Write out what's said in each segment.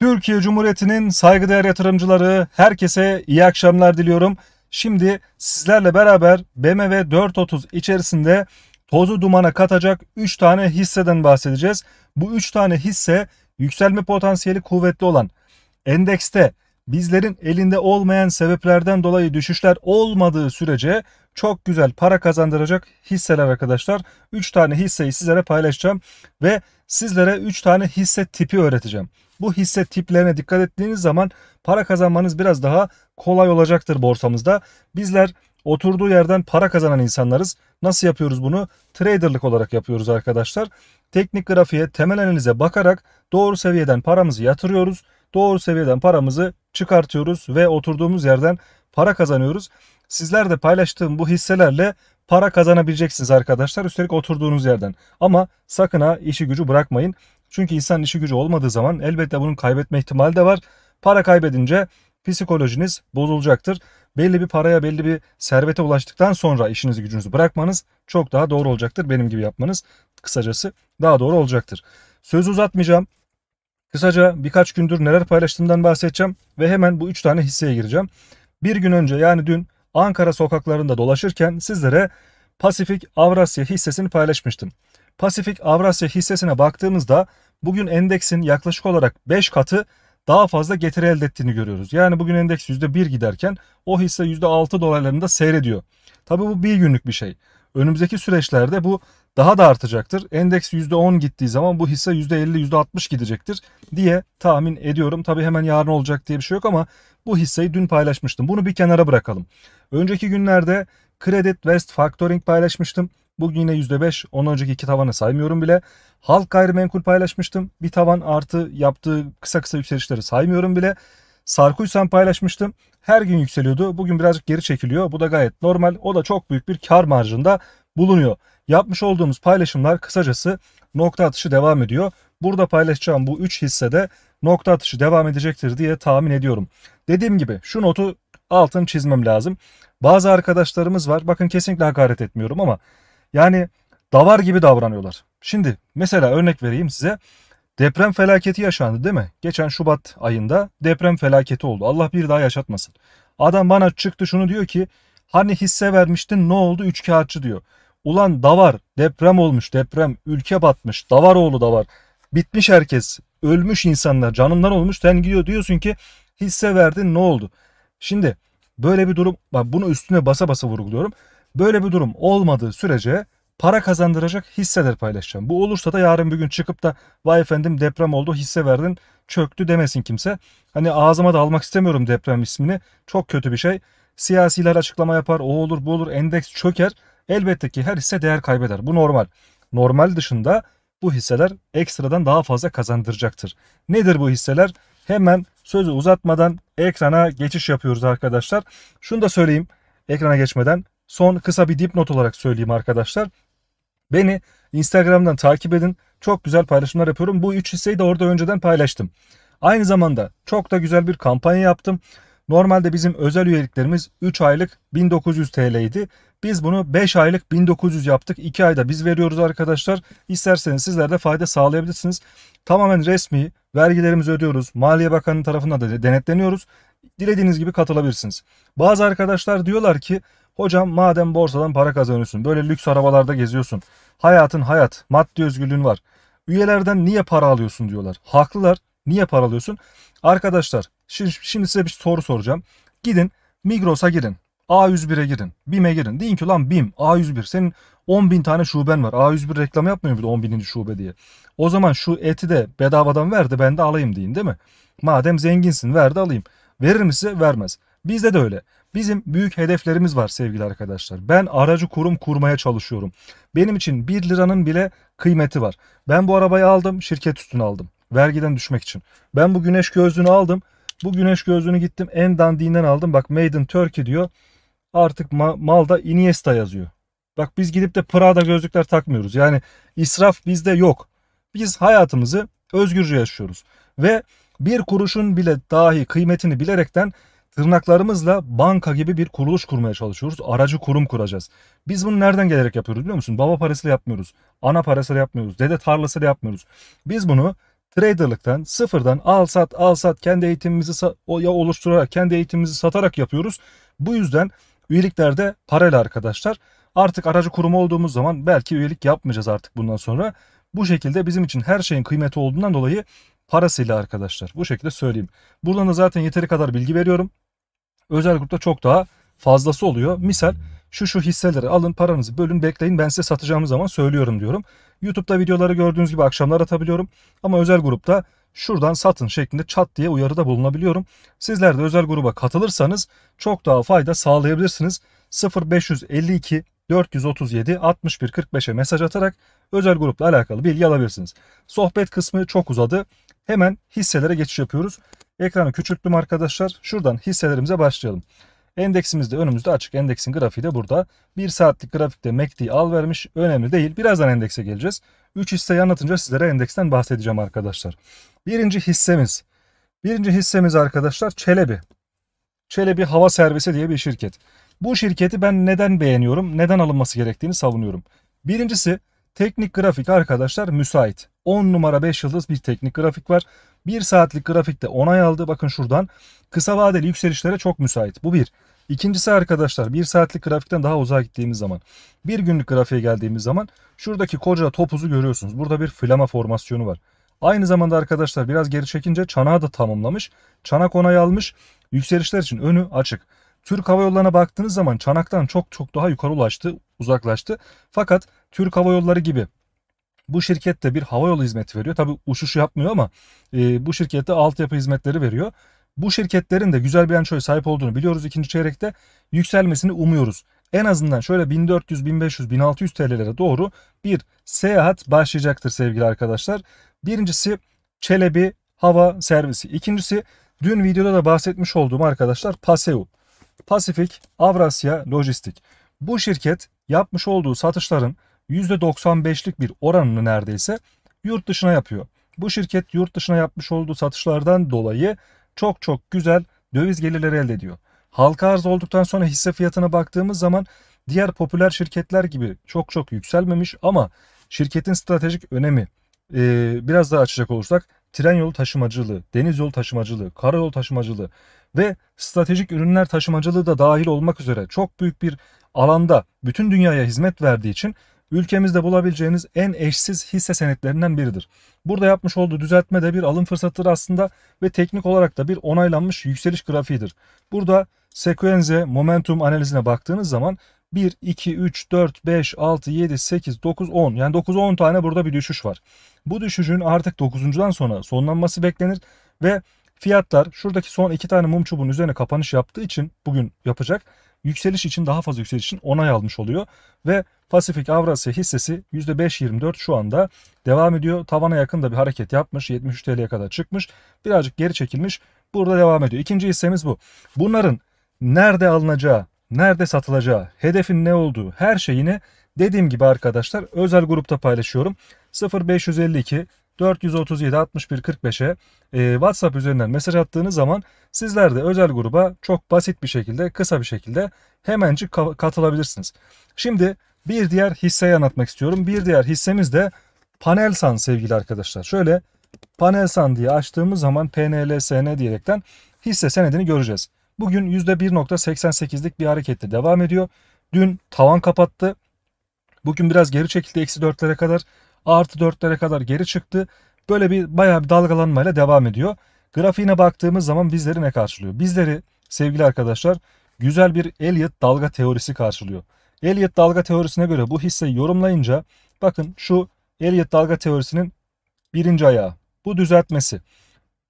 Türkiye Cumhuriyeti'nin saygıdeğer yatırımcıları herkese iyi akşamlar diliyorum. Şimdi sizlerle beraber BMW 430 içerisinde tozu dumana katacak 3 tane hisseden bahsedeceğiz. Bu 3 tane hisse yükselme potansiyeli kuvvetli olan endekste bizlerin elinde olmayan sebeplerden dolayı düşüşler olmadığı sürece çok güzel para kazandıracak hisseler arkadaşlar. 3 tane hisseyi sizlere paylaşacağım ve sizlere 3 tane hisse tipi öğreteceğim. Bu hisse tiplerine dikkat ettiğiniz zaman para kazanmanız biraz daha kolay olacaktır borsamızda. Bizler oturduğu yerden para kazanan insanlarız. Nasıl yapıyoruz bunu? Traderlık olarak yapıyoruz arkadaşlar. Teknik grafiğe, temel analize bakarak doğru seviyeden paramızı yatırıyoruz. Doğru seviyeden paramızı çıkartıyoruz ve oturduğumuz yerden para kazanıyoruz. Sizler de paylaştığım bu hisselerle para kazanabileceksiniz arkadaşlar. Üstelik oturduğunuz yerden. Ama sakın ha işi gücü bırakmayın. Çünkü insan işi gücü olmadığı zaman elbette bunun kaybetme ihtimali de var. Para kaybedince psikolojiniz bozulacaktır. Belli bir paraya, belli bir servete ulaştıktan sonra işinizi gücünüzü bırakmanız çok daha doğru olacaktır. Benim gibi yapmanız kısacası daha doğru olacaktır. Sözü uzatmayacağım. Kısaca birkaç gündür neler paylaştığımdan bahsedeceğim ve hemen bu 3 tane hisseye gireceğim. Bir gün önce yani dün Ankara sokaklarında dolaşırken sizlere Pasifik Avrasya hissesini paylaşmıştım. Pasifik Avrasya hissesine baktığımızda bugün endeksin yaklaşık olarak 5 katı daha fazla getiri elde ettiğini görüyoruz. Yani bugün endeks %1 giderken o hisse %6 dolaylarında seyrediyor. Tabi bu bir günlük bir şey. Önümüzdeki süreçlerde bu daha da artacaktır. Endeks %10 gittiği zaman bu hisse %50 %60 gidecektir diye tahmin ediyorum. Tabi hemen yarın olacak diye bir şey yok ama bu hisseyi dün paylaşmıştım. Bunu bir kenara bırakalım. Önceki günlerde Credit West Factoring paylaşmıştım. Bugün yine %5. onun önceki iki tavanı saymıyorum bile. Halk gayrimenkul paylaşmıştım. Bir tavan artı yaptığı kısa kısa yükselişleri saymıyorum bile. Sarkuysan paylaşmıştım. Her gün yükseliyordu. Bugün birazcık geri çekiliyor. Bu da gayet normal. O da çok büyük bir kar marjında bulunuyor. Yapmış olduğumuz paylaşımlar kısacası nokta atışı devam ediyor. Burada paylaşacağım bu 3 de nokta atışı devam edecektir diye tahmin ediyorum. Dediğim gibi şu notu altın çizmem lazım. Bazı arkadaşlarımız var. Bakın kesinlikle hakaret etmiyorum ama yani davar gibi davranıyorlar. Şimdi mesela örnek vereyim size. Deprem felaketi yaşandı değil mi? Geçen Şubat ayında deprem felaketi oldu. Allah bir daha yaşatmasın. Adam bana çıktı şunu diyor ki hani hisse vermiştin ne oldu? Üç kağıtçı diyor. Ulan davar deprem olmuş deprem ülke batmış davaroğlu da var. Bitmiş herkes ölmüş insanlar canından olmuş sen gidiyor diyorsun ki hisse verdin ne oldu? Şimdi böyle bir durum bak bunu üstüne basa basa vurguluyorum. Böyle bir durum olmadığı sürece para kazandıracak hisseler paylaşacağım. Bu olursa da yarın bir gün çıkıp da vay efendim deprem oldu hisse verdin çöktü demesin kimse. Hani ağzıma da almak istemiyorum deprem ismini. Çok kötü bir şey. Siyasiler açıklama yapar o olur bu olur endeks çöker. Elbette ki her hisse değer kaybeder. Bu normal. Normal dışında bu hisseler ekstradan daha fazla kazandıracaktır. Nedir bu hisseler? Hemen sözü uzatmadan ekrana geçiş yapıyoruz arkadaşlar. Şunu da söyleyeyim ekrana geçmeden. Son kısa bir dipnot olarak söyleyeyim arkadaşlar. Beni Instagram'dan takip edin. Çok güzel paylaşımlar yapıyorum. Bu 3 hisseyi de orada önceden paylaştım. Aynı zamanda çok da güzel bir kampanya yaptım. Normalde bizim özel üyeliklerimiz 3 aylık 1900 TL idi. Biz bunu 5 aylık 1900 yaptık. 2 ayda biz veriyoruz arkadaşlar. İsterseniz sizler de fayda sağlayabilirsiniz. Tamamen resmi vergilerimizi ödüyoruz. Maliye Bakanı tarafından da denetleniyoruz. Dilediğiniz gibi katılabilirsiniz. Bazı arkadaşlar diyorlar ki hocam madem borsadan para kazanıyorsun böyle lüks arabalarda geziyorsun. Hayatın hayat maddi özgürlüğün var. Üyelerden niye para alıyorsun diyorlar. Haklılar niye para alıyorsun? Arkadaşlar şimdi size bir soru soracağım. Gidin Migros'a girin. A101'e girin. BİM'e girin. Deyin ki lan BİM A101 senin 10 bin tane şuben var. A101 reklam yapmıyor muydu 10 bininci şube diye. O zaman şu eti de bedavadan ver de ben de alayım deyin değil mi? Madem zenginsin ver de alayım. Verir mi size? Vermez. Bizde de öyle. Bizim büyük hedeflerimiz var sevgili arkadaşlar. Ben aracı kurum kurmaya çalışıyorum. Benim için 1 liranın bile kıymeti var. Ben bu arabayı aldım, şirket üstüne aldım. Vergiden düşmek için. Ben bu güneş gözlüğünü aldım. Bu güneş gözlüğünü gittim en dandiğinden aldım. Bak Made in Turkey diyor artık ma malda Iniesta yazıyor. Bak biz gidip de Prada gözlükler takmıyoruz. Yani israf bizde yok. Biz hayatımızı özgürce yaşıyoruz. Ve bir kuruşun bile dahi kıymetini bilerekten tırnaklarımızla banka gibi bir kuruluş kurmaya çalışıyoruz. Aracı kurum kuracağız. Biz bunu nereden gelerek yapıyoruz biliyor musun? Baba parasıyla yapmıyoruz. Ana parasıyla yapmıyoruz. Dede tarlasıyla yapmıyoruz. Biz bunu traderlıktan sıfırdan al sat al sat kendi eğitimimizi oluşturarak kendi eğitimimizi satarak yapıyoruz. Bu yüzden Üyelikler de parayla arkadaşlar. Artık aracı kurumu olduğumuz zaman belki üyelik yapmayacağız artık bundan sonra. Bu şekilde bizim için her şeyin kıymeti olduğundan dolayı parasıyla arkadaşlar. Bu şekilde söyleyeyim. Buradan da zaten yeteri kadar bilgi veriyorum. Özel grupta çok daha fazlası oluyor. Misal şu şu hisseleri alın paranızı bölün bekleyin ben size satacağımız zaman söylüyorum diyorum. YouTube'da videoları gördüğünüz gibi akşamlar atabiliyorum ama özel grupta şuradan satın şeklinde çat diye uyarıda bulunabiliyorum. Sizler de özel gruba katılırsanız çok daha fayda sağlayabilirsiniz. 0552 437 61 45'e mesaj atarak özel grupla alakalı bilgi alabilirsiniz. Sohbet kısmı çok uzadı. Hemen hisselere geçiş yapıyoruz. Ekranı küçülttüm arkadaşlar. Şuradan hisselerimize başlayalım. Endeksimiz de önümüzde açık. Endeksin grafiği de burada. 1 saatlik grafikte MACD al vermiş. Önemli değil. Birazdan endekse geleceğiz. 3 hisseyi anlatınca sizlere endeksten bahsedeceğim arkadaşlar. Birinci hissemiz. Birinci hissemiz arkadaşlar Çelebi. Çelebi Hava Servisi diye bir şirket. Bu şirketi ben neden beğeniyorum, neden alınması gerektiğini savunuyorum. Birincisi teknik grafik arkadaşlar müsait. 10 numara 5 yıldız bir teknik grafik var. 1 saatlik grafikte onay aldı. Bakın şuradan kısa vadeli yükselişlere çok müsait. Bu bir. İkincisi arkadaşlar 1 saatlik grafikten daha uzağa gittiğimiz zaman bir günlük grafiğe geldiğimiz zaman şuradaki koca topuzu görüyorsunuz. Burada bir flama formasyonu var. Aynı zamanda arkadaşlar biraz geri çekince çanağı da tamamlamış. Çanak onay almış. Yükselişler için önü açık. Türk Hava Yolları'na baktığınız zaman çanaktan çok çok daha yukarı ulaştı, uzaklaştı. Fakat Türk Hava Yolları gibi bu şirket de bir havayolu hizmeti veriyor. Tabi uçuşu yapmıyor ama e, bu şirkette altyapı hizmetleri veriyor. Bu şirketlerin de güzel bir bilançoya sahip olduğunu biliyoruz. ikinci çeyrekte yükselmesini umuyoruz. En azından şöyle 1400, 1500, 1600 TL'lere doğru bir seyahat başlayacaktır sevgili arkadaşlar. Birincisi Çelebi Hava Servisi. İkincisi dün videoda da bahsetmiş olduğum arkadaşlar Paseo. Pasifik Avrasya Lojistik. Bu şirket yapmış olduğu satışların %95'lik bir oranını neredeyse yurt dışına yapıyor. Bu şirket yurt dışına yapmış olduğu satışlardan dolayı çok çok güzel döviz gelirleri elde ediyor. Halka arz olduktan sonra hisse fiyatına baktığımız zaman diğer popüler şirketler gibi çok çok yükselmemiş ama şirketin stratejik önemi e, biraz daha açacak olursak tren yolu taşımacılığı, deniz yolu taşımacılığı, karayolu taşımacılığı ve stratejik ürünler taşımacılığı da dahil olmak üzere çok büyük bir alanda bütün dünyaya hizmet verdiği için ülkemizde bulabileceğiniz en eşsiz hisse senetlerinden biridir. Burada yapmış olduğu düzeltme de bir alım fırsatıdır aslında ve teknik olarak da bir onaylanmış yükseliş grafiğidir. Burada sekuenze momentum analizine baktığınız zaman 1, 2, 3, 4, 5, 6, 7, 8, 9, 10 yani 9-10 tane burada bir düşüş var. Bu düşüşün artık 9.dan sonra sonlanması beklenir ve fiyatlar şuradaki son iki tane mum çubuğun üzerine kapanış yaptığı için bugün yapacak yükseliş için daha fazla yükseliş için onay almış oluyor. Ve Pasifik Avrasya hissesi %5.24 şu anda devam ediyor. Tavana yakın da bir hareket yapmış. 73 TL'ye kadar çıkmış. Birazcık geri çekilmiş. Burada devam ediyor. İkinci hissemiz bu. Bunların nerede alınacağı, nerede satılacağı, hedefin ne olduğu her şeyini dediğim gibi arkadaşlar özel grupta paylaşıyorum. 0552 437 61 45'e e, WhatsApp üzerinden mesaj attığınız zaman sizler de özel gruba çok basit bir şekilde, kısa bir şekilde hemencik katılabilirsiniz. Şimdi bir diğer hisseyi anlatmak istiyorum. Bir diğer hissemiz de Panelsan sevgili arkadaşlar. Şöyle Panelsan diye açtığımız zaman PNLSN diyerekten hisse senedini göreceğiz. Bugün %1.88'lik bir hareketle devam ediyor. Dün tavan kapattı. Bugün biraz geri çekildi eksi 4'lere kadar artı 4'lere kadar geri çıktı. Böyle bir bayağı bir dalgalanmayla devam ediyor. Grafiğine baktığımız zaman bizleri ne karşılıyor? Bizleri sevgili arkadaşlar güzel bir Elliot dalga teorisi karşılıyor. Elliot dalga teorisine göre bu hisseyi yorumlayınca bakın şu Elliot dalga teorisinin birinci ayağı. Bu düzeltmesi.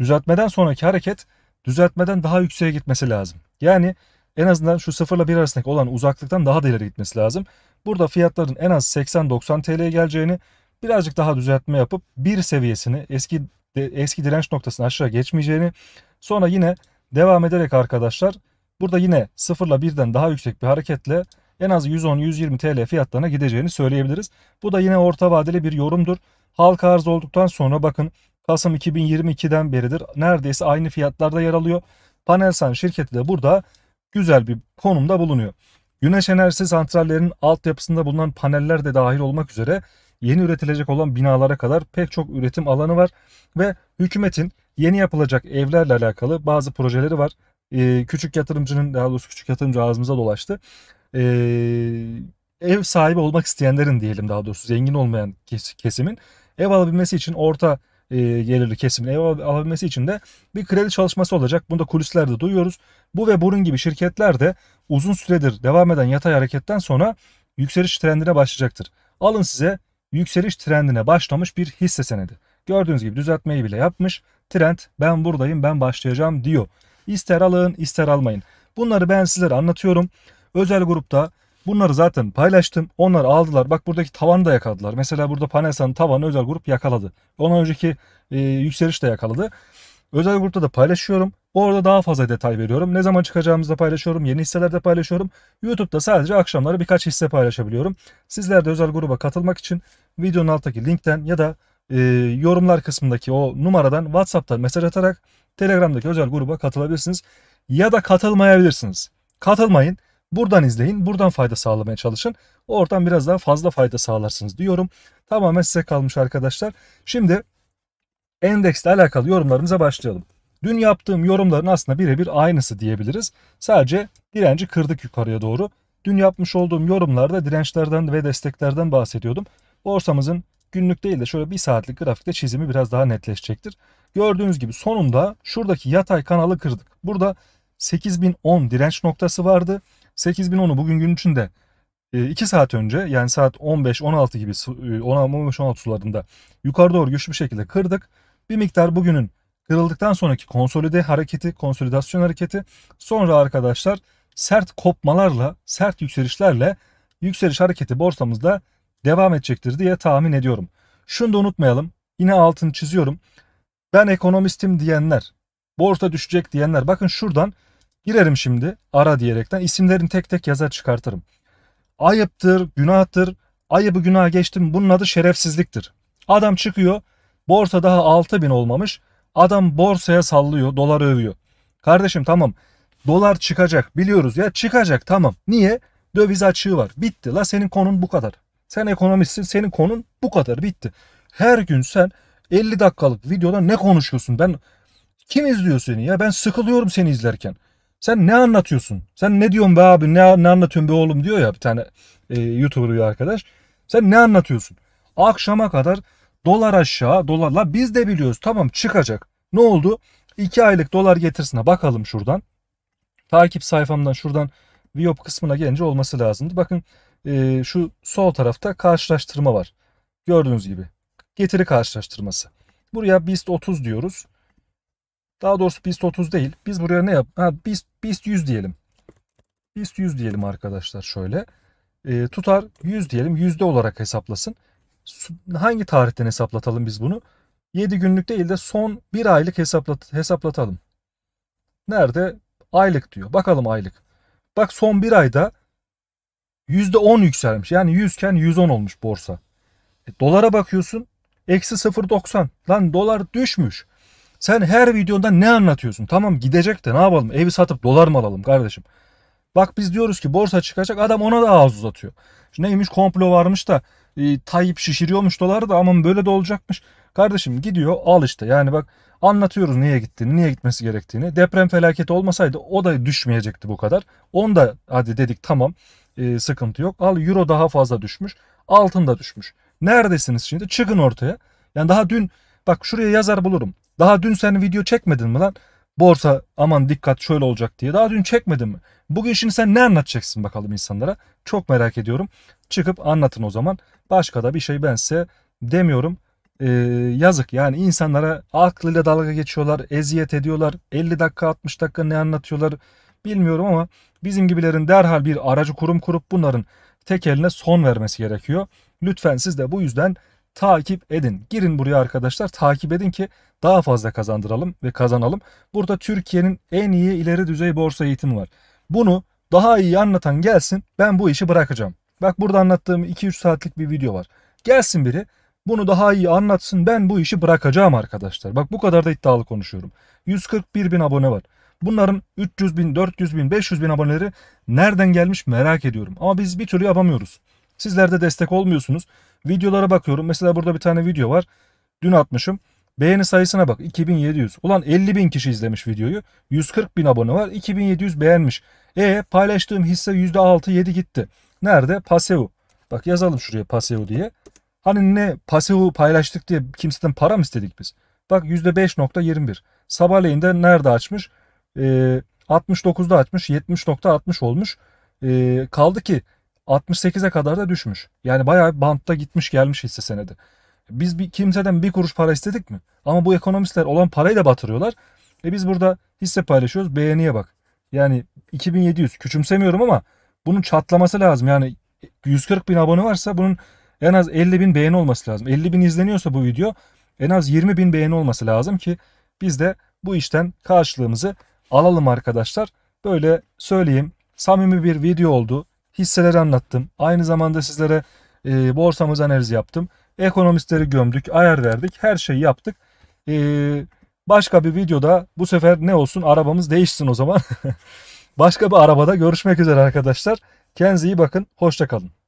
Düzeltmeden sonraki hareket düzeltmeden daha yükseğe gitmesi lazım. Yani en azından şu 0 ile 1 arasındaki olan uzaklıktan daha da ileri gitmesi lazım. Burada fiyatların en az 80-90 TL'ye geleceğini birazcık daha düzeltme yapıp bir seviyesini eski eski direnç noktasını aşağı geçmeyeceğini sonra yine devam ederek arkadaşlar burada yine sıfırla birden daha yüksek bir hareketle en az 110-120 TL fiyatlarına gideceğini söyleyebiliriz. Bu da yine orta vadeli bir yorumdur. Halka arz olduktan sonra bakın Kasım 2022'den beridir neredeyse aynı fiyatlarda yer alıyor. Panelsan şirketi de burada güzel bir konumda bulunuyor. Güneş enerjisi santrallerinin altyapısında bulunan paneller de dahil olmak üzere yeni üretilecek olan binalara kadar pek çok üretim alanı var ve hükümetin yeni yapılacak evlerle alakalı bazı projeleri var. Ee, küçük yatırımcının daha doğrusu küçük yatırımcı ağzımıza dolaştı. Ee, ev sahibi olmak isteyenlerin diyelim daha doğrusu zengin olmayan kesimin ev alabilmesi için orta e, gelirli kesimin ev alabilmesi için de bir kredi çalışması olacak. Bunu da kulislerde duyuyoruz. Bu ve bunun gibi şirketler de uzun süredir devam eden yatay hareketten sonra yükseliş trendine başlayacaktır. Alın size yükseliş trendine başlamış bir hisse senedi. Gördüğünüz gibi düzeltmeyi bile yapmış. Trend ben buradayım ben başlayacağım diyor. İster alın ister almayın. Bunları ben sizlere anlatıyorum. Özel grupta bunları zaten paylaştım. Onlar aldılar. Bak buradaki tavanı da yakaladılar. Mesela burada Panelsa'nın tavanı özel grup yakaladı. Ondan önceki e, yükseliş de yakaladı. Özel grupta da paylaşıyorum. Orada daha fazla detay veriyorum. Ne zaman çıkacağımızı da paylaşıyorum. Yeni hisselerde paylaşıyorum. YouTube'da sadece akşamları birkaç hisse paylaşabiliyorum. Sizler de özel gruba katılmak için videonun alttaki linkten ya da e, yorumlar kısmındaki o numaradan WhatsApp'tan mesaj atarak Telegram'daki özel gruba katılabilirsiniz. Ya da katılmayabilirsiniz. Katılmayın. Buradan izleyin. Buradan fayda sağlamaya çalışın. Oradan biraz daha fazla fayda sağlarsınız diyorum. Tamamen size kalmış arkadaşlar. Şimdi endeksle alakalı yorumlarımıza başlayalım. Dün yaptığım yorumların aslında birebir aynısı diyebiliriz. Sadece direnci kırdık yukarıya doğru. Dün yapmış olduğum yorumlarda dirençlerden ve desteklerden bahsediyordum. Borsamızın günlük değil de şöyle bir saatlik grafikte çizimi biraz daha netleşecektir. Gördüğünüz gibi sonunda şuradaki yatay kanalı kırdık. Burada 8010 direnç noktası vardı. 8010'u bugün gün içinde 2 e, saat önce yani saat 15-16 gibi 15-16 e, sularında yukarı doğru güçlü bir şekilde kırdık. Bir miktar bugünün kırıldıktan sonraki konsolide hareketi, konsolidasyon hareketi sonra arkadaşlar sert kopmalarla, sert yükselişlerle yükseliş hareketi borsamızda devam edecektir diye tahmin ediyorum. Şunu da unutmayalım. Yine altını çiziyorum. Ben ekonomistim diyenler, borsa düşecek diyenler bakın şuradan girerim şimdi ara diyerekten isimlerini tek tek yazar çıkartırım. Ayıptır, günahtır, ayıbı günah geçtim bunun adı şerefsizliktir. Adam çıkıyor Borsa daha 6000 olmamış. Adam borsaya sallıyor, dolar övüyor. Kardeşim tamam. Dolar çıkacak biliyoruz ya çıkacak tamam. Niye? Döviz açığı var. Bitti la senin konun bu kadar. Sen ekonomistsin senin konun bu kadar bitti. Her gün sen 50 dakikalık videoda ne konuşuyorsun? Ben kim izliyor seni ya? Ben sıkılıyorum seni izlerken. Sen ne anlatıyorsun? Sen ne diyorsun be abi? Ne, ne anlatıyorsun be oğlum diyor ya bir tane e, YouTuber arkadaş. Sen ne anlatıyorsun? Akşama kadar Dolar aşağı dolarla biz de biliyoruz tamam çıkacak. Ne oldu? 2 aylık dolar getirsine bakalım şuradan. Takip sayfamdan şuradan Viyop kısmına gelince olması lazımdı. Bakın e, şu sol tarafta karşılaştırma var. Gördüğünüz gibi getiri karşılaştırması. Buraya BIST 30 diyoruz. Daha doğrusu BIST 30 değil. Biz buraya ne yap? Ha, BIST, BIST 100 diyelim. BIST 100 diyelim arkadaşlar şöyle. E, tutar 100 diyelim. Yüzde olarak hesaplasın hangi tarihten hesaplatalım biz bunu? 7 günlük değil de son 1 aylık hesaplat hesaplatalım. Nerede? Aylık diyor. Bakalım aylık. Bak son 1 ayda %10 yükselmiş. Yani 100 iken 110 olmuş borsa. E, dolara bakıyorsun. Eksi 0.90. Lan dolar düşmüş. Sen her videoda ne anlatıyorsun? Tamam gidecek de ne yapalım? Evi satıp dolar mı alalım kardeşim? Bak biz diyoruz ki borsa çıkacak adam ona da ağız uzatıyor. Şimdi neymiş komplo varmış da e, Tayyip şişiriyormuş doları da aman böyle de olacakmış. Kardeşim gidiyor al işte yani bak anlatıyoruz niye gittiğini, niye gitmesi gerektiğini. Deprem felaketi olmasaydı o da düşmeyecekti bu kadar. Onu da hadi dedik tamam e, sıkıntı yok. Al euro daha fazla düşmüş, altın da düşmüş. Neredesiniz şimdi? Çıkın ortaya. Yani daha dün bak şuraya yazar bulurum. Daha dün sen video çekmedin mi lan? Borsa aman dikkat şöyle olacak diye. Daha dün çekmedin mi? Bugün şimdi sen ne anlatacaksın bakalım insanlara? Çok merak ediyorum çıkıp anlatın o zaman. Başka da bir şey bense demiyorum. Ee, yazık yani insanlara aklıyla dalga geçiyorlar, eziyet ediyorlar. 50 dakika 60 dakika ne anlatıyorlar bilmiyorum ama bizim gibilerin derhal bir aracı kurum kurup bunların tek eline son vermesi gerekiyor. Lütfen siz de bu yüzden takip edin. Girin buraya arkadaşlar takip edin ki daha fazla kazandıralım ve kazanalım. Burada Türkiye'nin en iyi ileri düzey borsa eğitimi var. Bunu daha iyi anlatan gelsin ben bu işi bırakacağım. Bak burada anlattığım 2-3 saatlik bir video var. Gelsin biri bunu daha iyi anlatsın ben bu işi bırakacağım arkadaşlar. Bak bu kadar da iddialı konuşuyorum. 141 bin abone var. Bunların 300 bin, 400 bin, 500 bin aboneleri nereden gelmiş merak ediyorum. Ama biz bir türlü yapamıyoruz. Sizler de destek olmuyorsunuz. Videolara bakıyorum. Mesela burada bir tane video var. Dün atmışım. Beğeni sayısına bak 2700. Ulan 50 bin kişi izlemiş videoyu. 140 bin abone var. 2700 beğenmiş. E paylaştığım hisse %6-7 gitti. Nerede? Paseo. Bak yazalım şuraya Paseo diye. Hani ne Paseo'yu paylaştık diye kimseden para mı istedik biz? Bak %5.21. Sabahleyin de nerede açmış? Ee, 69'da açmış. 70.60 olmuş. Ee, kaldı ki 68'e kadar da düşmüş. Yani bayağı bantta gitmiş gelmiş hisse senedi. Biz bir, kimseden bir kuruş para istedik mi? Ama bu ekonomistler olan parayı da batırıyorlar. E biz burada hisse paylaşıyoruz. Beğeniye bak. Yani 2700 küçümsemiyorum ama bunun çatlaması lazım. Yani 140 bin abone varsa bunun en az 50 bin beğeni olması lazım. 50 bin izleniyorsa bu video en az 20 bin beğeni olması lazım ki biz de bu işten karşılığımızı alalım arkadaşlar. Böyle söyleyeyim samimi bir video oldu. Hisseleri anlattım. Aynı zamanda sizlere e, borsamız analizi yaptım. Ekonomistleri gömdük, ayar verdik, her şeyi yaptık. E, başka bir videoda bu sefer ne olsun arabamız değişsin o zaman. Başka bir arabada görüşmek üzere arkadaşlar. Kendinize iyi bakın. Hoşça kalın.